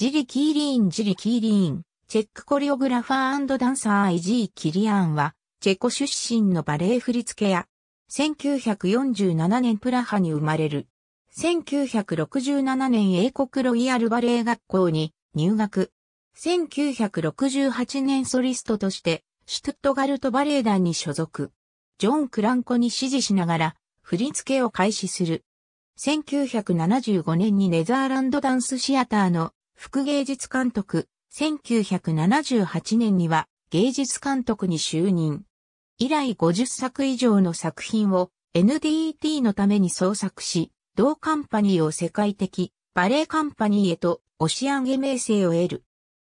ジリ・キーリーン・ジリ・キーリーン、チェックコリオグラファーダンサーイジー・キリアンは、チェコ出身のバレエ振付屋。1947年プラハに生まれる。1967年英国ロイヤルバレエ学校に入学。1968年ソリストとして、シュトゥットガルトバレエ団に所属。ジョン・クランコに指示しながら、振り付けを開始する。1975年にネザーランドダンスシアターの副芸術監督、1978年には芸術監督に就任。以来50作以上の作品を NDT のために創作し、同カンパニーを世界的バレエカンパニーへと押し上げ名声を得る。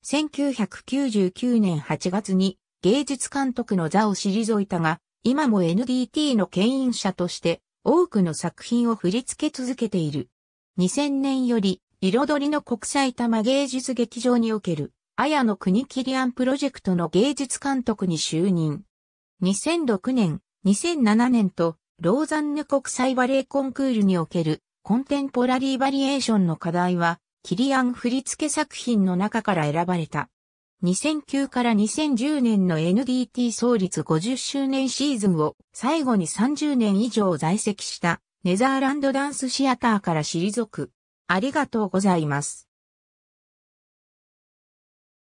1999年8月に芸術監督の座を退いたが、今も NDT の牽引者として多くの作品を振り付け続けている。2000年より彩りの国際玉芸術劇場における、綾野国キリアンプロジェクトの芸術監督に就任。2006年、2007年と、ローザンヌ国際バレエコンクールにおける、コンテンポラリーバリエーションの課題は、キリアン振付作品の中から選ばれた。2009から2010年の NDT 創立50周年シーズンを最後に30年以上在籍したネザーランドダンスシアターから退く。ありがとうございます。